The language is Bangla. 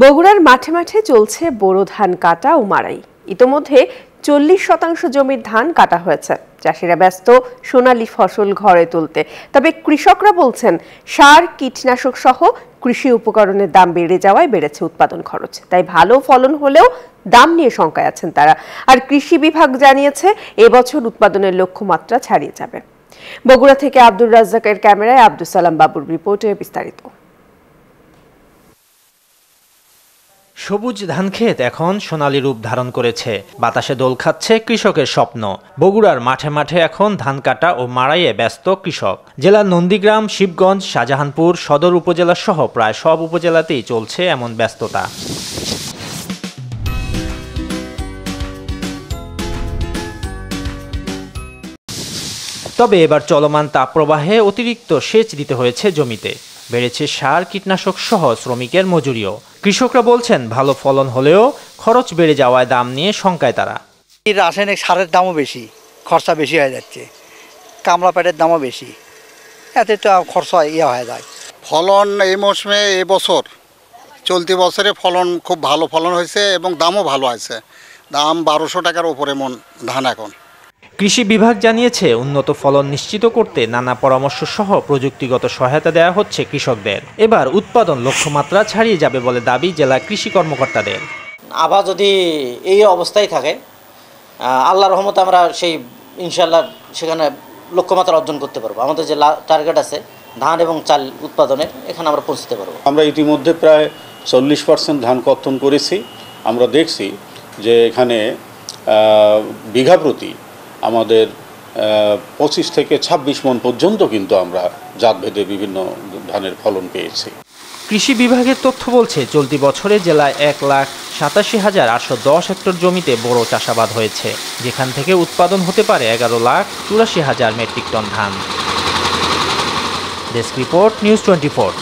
বগুড়ার মাঠে মাঠে চলছে বোরো ধান কাটা ও মারাই ইতোমধ্যে চল্লিশ শতাংশ জমির ধান কাটা হয়েছে চাষিরা ব্যস্ত সোনালী ফসল ঘরে তুলতে তবে কৃষকরা বলছেন সার কীটনাশক সহ কৃষি উপকরণের দাম বেড়ে যাওয়ায় বেড়েছে উৎপাদন খরচ তাই ভালো ফলন হলেও দাম নিয়ে শঙ্কায় আছেন তারা আর কৃষি বিভাগ জানিয়েছে এবছর উৎপাদনের লক্ষ্যমাত্রা ছাড়িয়ে যাবে বগুড়া থেকে আব্দুর রাজ্জাকের ক্যামেরায় আব্দুল সালাম বাবুর রিপোর্টে বিস্তারিত সবুজ ধানক্ষেত এখন সোনালি রূপ ধারণ করেছে বাতাসে দোল খাচ্ছে কৃষকের স্বপ্ন বগুড়ার মাঠে মাঠে এখন ধান কাটা ও মাড়াইয়ে ব্যস্ত কৃষক জেলার নন্দীগ্রাম শিবগঞ্জ শাহজাহানপুর সদর উপজেলা সহ প্রায় সব উপজেলাতেই চলছে এমন ব্যস্ততা তবে এবার চলমান তাপপ্রবাহে অতিরিক্ত সেচ দিতে হয়েছে জমিতে বেড়েছে সার কীটনাশক সহ শ্রমিকের মজুরিও কৃষকরা বলছেন ভালো ফলন হলেও খরচ বেড়ে যাওয়ায় দাম নিয়ে শঙ্কায় তারা রাসায়নিক সারের দামও বেশি খরচা বেশি হয়ে যাচ্ছে কামলা প্যাটের দামও বেশি এতে তো খরচা ইয়ে হয়ে যায় ফলন এই মৌসুমে এবছর চলতি বছরে ফলন খুব ভালো ফলন হয়েছে এবং দামও ভালো আছে দাম বারোশো টাকার ওপরে মন ধান এখন কৃষি বিভাগ জানিয়েছে উন্নত ফলন নিশ্চিত করতে নানা পরামর্শ সহ প্রযুক্তিগত সহায়তা দেওয়া হচ্ছে কৃষকদের এবার উৎপাদন লক্ষ্যমাত্রা ছাড়িয়ে যাবে বলে দাবি জেলা কৃষি কর্মকর্তাদের আবার যদি এই অবস্থায় থাকে আল্লাহ রহমতে আমরা সেই ইনশাল্লাহ সেখানে লক্ষ্যমাত্রা অর্জন করতে পারবো আমাদের যে টার্গেট আছে ধান এবং চাল উৎপাদনের এখানে আমরা পৌঁছতে পারবো আমরা ইতিমধ্যে প্রায় চল্লিশ পার্সেন্ট ধান কর্তন করেছি আমরা দেখছি যে এখানে বিঘা প্রতি আমাদের পঁচিশ থেকে ২৬ মন পর্যন্ত কিন্তু আমরা জাতভেদে বিভিন্ন ধানের ফলন পেয়েছি কৃষি বিভাগের তথ্য বলছে চলতি বছরে জেলায় এক লাখ সাতাশি হাজার আটশো দশ হেক্টর জমিতে বড় চাষাবাদ হয়েছে যেখান থেকে উৎপাদন হতে পারে এগারো লাখ চুরাশি হাজার মেট্রিক টন ধান ডেস্ক রিপোর্ট নিউজ টোয়েন্টি